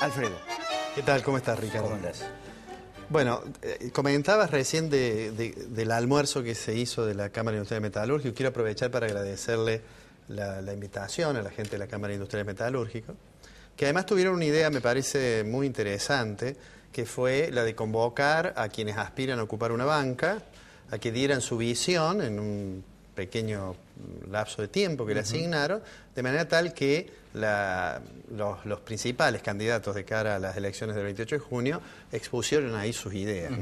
Alfredo. ¿Qué tal? ¿Cómo estás, Ricardo? ¿Cómo estás? Bueno, eh, comentabas recién del almuerzo que se hizo de la Cámara Industrial Metalúrgica. Quiero aprovechar para agradecerle la, la, invitación a la gente de la Cámara Industrial Metalúrgica, que además tuvieron una idea, me parece muy interesante, que fue la de convocar a quienes aspiran a ocupar una banca, a que dieran su visión en un pequeño lapso de tiempo que le asignaron, de manera tal que los, principales candidatos de cara a las elecciones del 28 de junio expusieron ahí sus ideas.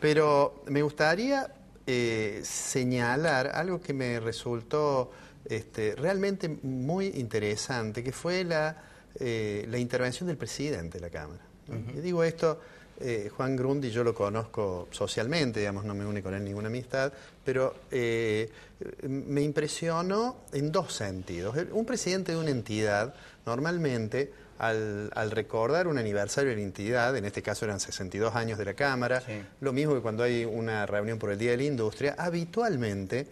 Pero me gustaría eh, señalar algo que me resultó este, realmente muy interesante, que fue eh, la, intervención del presidente de la Cámara. digo esto eh, Juan Grundy yo lo conozco socialmente, digamos, no me une con él ninguna amistad, pero eh, me impresionó en dos sentidos. Un presidente de una entidad, normalmente, al, recordar un aniversario de la entidad, en este caso eran 62 años de la Cámara, lo mismo que cuando hay una reunión por el Día de la Industria, habitualmente...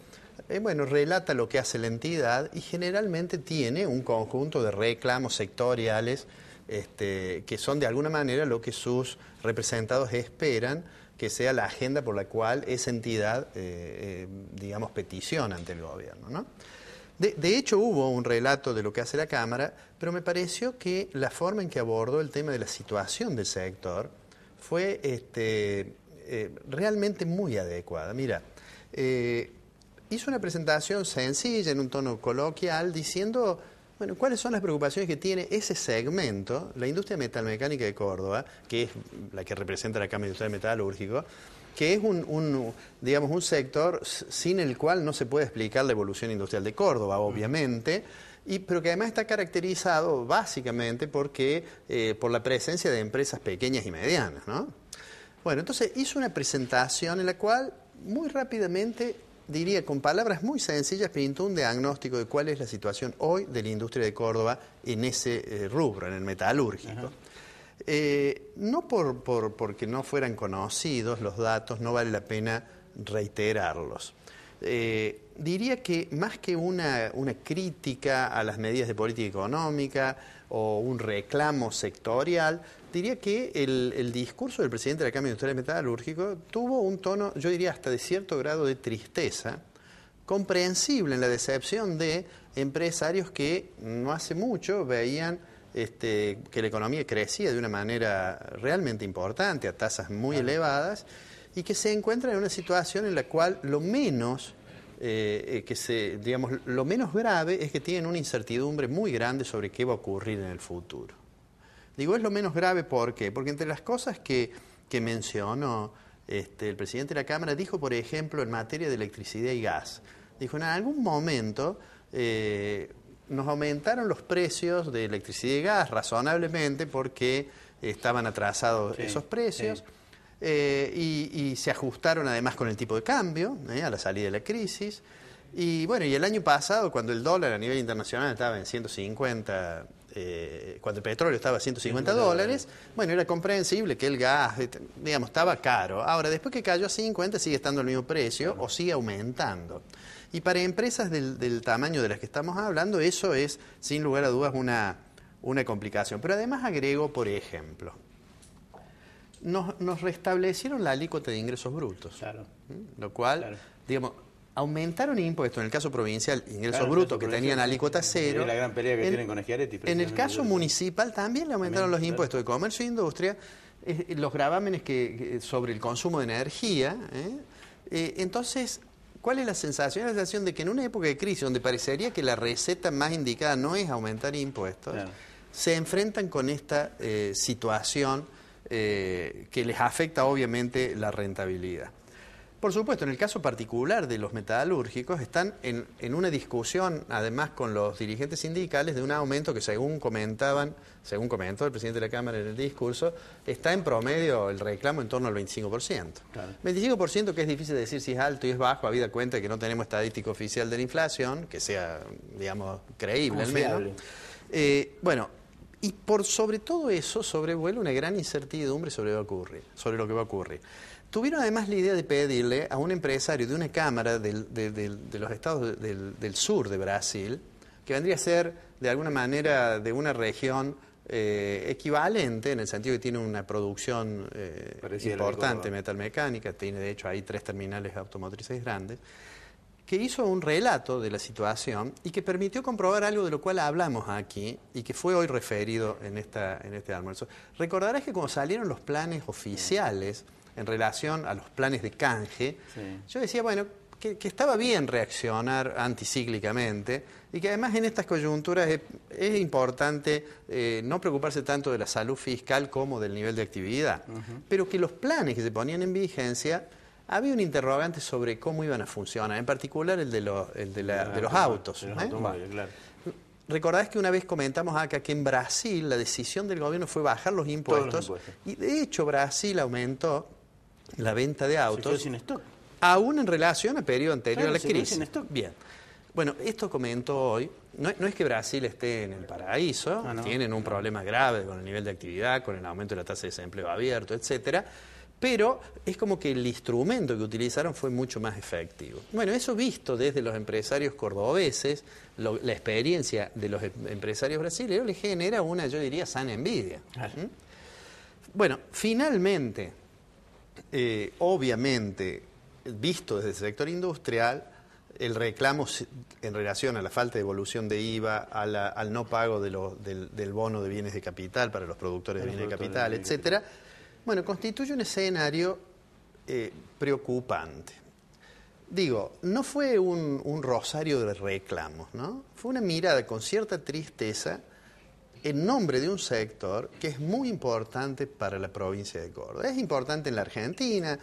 Eh, bueno, relata lo que hace la entidad y generalmente tiene un conjunto de reclamos sectoriales este, que son de alguna manera lo que sus representados esperan que sea la agenda por la cual esa entidad, eh, eh, digamos, peticiona ante el gobierno. De, hecho, hubo un relato de lo que hace la Cámara, pero me pareció que la forma en que abordó el tema de la situación del sector fue este, eh, realmente muy adecuada. Mira, hizo una presentación sencilla, en un tono coloquial, diciendo bueno, ¿cuáles son las preocupaciones que tiene ese segmento, la industria metalmecánica de Córdoba, que es la que representa la Cámara Industrial Metalúrgico, que es un, digamos, un sector sin el cual no se puede explicar la evolución industrial de Córdoba, mm. obviamente, y, pero que además está caracterizado básicamente porque, eh, por la presencia de empresas pequeñas y medianas, Bueno, entonces hizo una presentación en la cual muy rápidamente diría, con palabras muy sencillas, pintó un diagnóstico de cuál es la situación hoy de la industria de Córdoba en ese eh, rubro, en el metalúrgico. Eh, no por, porque no fueran conocidos los datos, no vale la pena reiterarlos. Eh, diría que más que una, crítica a las medidas de política económica o un reclamo sectorial, diría que el, discurso del presidente de la Cámara Industrial Metalúrgico tuvo un tono, yo diría, hasta de cierto grado de tristeza, comprensible en la decepción de empresarios que no hace mucho veían este, que la economía crecía de una manera realmente importante, a tasas muy elevadas, y que se encuentran en una situación en la cual lo menos eh, eh, que se, digamos, lo menos grave es que tienen una incertidumbre muy grande sobre qué va a ocurrir en el futuro. Digo, es lo menos grave porque porque entre las cosas que, mencionó este, el presidente de la Cámara dijo, por ejemplo, en materia de electricidad y gas, dijo, en algún momento eh, nos aumentaron los precios de electricidad y gas razonablemente porque estaban atrasados esos precios. Eh, y, se ajustaron además con el tipo de cambio eh, a la salida de la crisis. Y bueno, y el año pasado, cuando el dólar a nivel internacional estaba en 150, eh, cuando el petróleo estaba a 150 dólares, bueno, era comprensible que el gas, digamos, estaba caro. Ahora, después que cayó a 50, sigue estando el mismo precio o sigue aumentando. Y para empresas del, tamaño de las que estamos hablando, eso es, sin lugar a dudas, una, una complicación. Pero además agrego, por ejemplo, nos, restablecieron la alícuota de ingresos brutos. Claro. ¿Mm? Lo cual, digamos, aumentaron impuestos, en el caso provincial, ingresos brutos, que tenían alícuota cero. La gran pelea que en, tienen con En el caso municipal también le aumentaron los impuestos de comercio e industria, los gravámenes que, sobre el consumo de energía. ¿eh? Eh, entonces, ¿cuál es la sensación? la sensación de que en una época de crisis, donde parecería que la receta más indicada no es aumentar impuestos, se enfrentan con esta eh, situación eh, que les afecta obviamente la rentabilidad. Por supuesto, en el caso particular de los metalúrgicos, están en, una discusión, además con los dirigentes sindicales, de un aumento que, según comentaban, según comentó el presidente de la Cámara en el discurso, está en promedio el reclamo en torno al 25%. 25% que es difícil decir si es alto y es bajo, a habida cuenta que no tenemos estadística oficial de la inflación, que sea, digamos, creíble al menos. Eh, bueno, y por sobre todo eso sobrevuela una gran incertidumbre sobre, va a ocurrir, sobre lo que va a ocurrir. Tuvieron además la idea de pedirle a un empresario de una cámara de, los estados del, sur de Brasil, que vendría a ser de alguna manera de una región eh, equivalente, en el sentido que tiene una producción eh, importante metalmecánica, tiene de hecho ahí tres terminales automotrices grandes, que hizo un relato de la situación y que permitió comprobar algo de lo cual hablamos aquí y que fue hoy referido en, esta, en este almuerzo. Recordarás que cuando salieron los planes oficiales en relación a los planes de canje, yo decía, bueno, que, estaba bien reaccionar anticíclicamente y que además en estas coyunturas es, importante eh, no preocuparse tanto de la salud fiscal como del nivel de actividad, pero que los planes que se ponían en vigencia había un interrogante sobre cómo iban a funcionar, en particular el de los, ah, de los autos. De ¿eh? que una vez comentamos acá que en Brasil la decisión del gobierno fue bajar los impuestos, y de hecho Brasil aumentó la venta de autos. Aún en relación al periodo anterior a la crisis. Bien. Bueno, esto comentó hoy. No, es que Brasil esté en el paraíso, ah, tienen un problema grave con el nivel de actividad, con el aumento de la tasa de desempleo abierto, etcétera pero es como que el instrumento que utilizaron fue mucho más efectivo. Bueno, eso visto desde los empresarios cordobeses, la experiencia de los em, empresarios brasileños le genera una, yo diría, sana envidia. ¿Mm? Bueno, finalmente, eh, obviamente, visto desde el sector industrial, el reclamo en relación a la falta de evolución de IVA, al no pago del, bono de bienes de capital para los productores, de bienes de capital, etcétera bueno, constituye un escenario eh, preocupante. Digo, no fue un, rosario de reclamos, ¿no? Fue una mirada con cierta tristeza en nombre de un sector que es muy importante para la provincia de Córdoba. Es importante en la Argentina,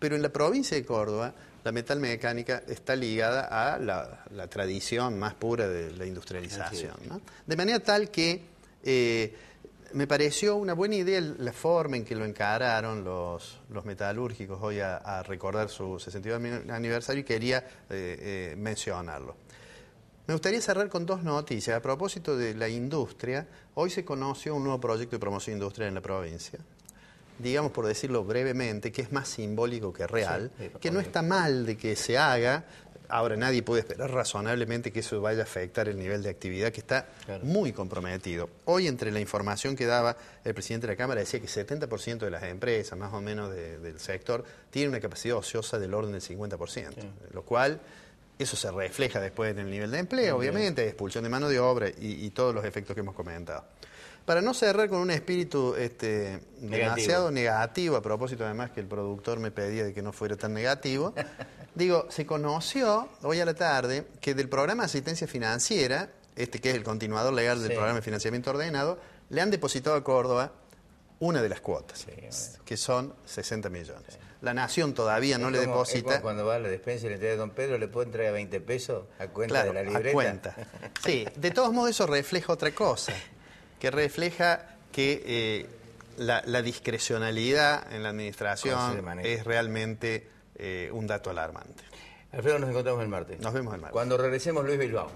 pero en la provincia de Córdoba la metalmecánica está ligada a la, tradición más pura de la industrialización. De manera tal que eh, me pareció una buena idea la forma en que lo encararon los, metalúrgicos hoy a, recordar su 62 aniversario y quería eh, eh, mencionarlo. Me gustaría cerrar con dos noticias. A propósito de la industria, hoy se conoció un nuevo proyecto de promoción industrial en la provincia, digamos por decirlo brevemente, que es más simbólico que real, que no está mal de que se haga, Ahora nadie puede esperar razonablemente que eso vaya a afectar el nivel de actividad que está muy comprometido. Hoy entre la información que daba el presidente de la Cámara decía que 70% de las empresas, más o menos del sector, tiene una capacidad ociosa del orden del 50%, lo cual eso se refleja después en el nivel de empleo, obviamente, expulsión de mano de obra y, todos los efectos que hemos comentado. Para no cerrar con un espíritu este, demasiado negativo, a propósito además que el productor me pedía de que no fuera tan negativo, Digo, se conoció hoy a la tarde que del programa de asistencia financiera, este que es el continuador legal del programa de financiamiento ordenado, le han depositado a Córdoba una de las cuotas, que son 60 millones. La Nación todavía no le deposita. cuando va a la despensa y le entrega a Don Pedro, le puede entregar 20 pesos a cuenta de la libreta. cuenta. Sí, de todos modos, eso refleja otra cosa, que refleja que eh, la, discrecionalidad en la administración es realmente eh, un dato alarmante. Alfredo, nos encontramos el martes. Nos vemos el martes. Cuando regresemos, Luis Bilbao.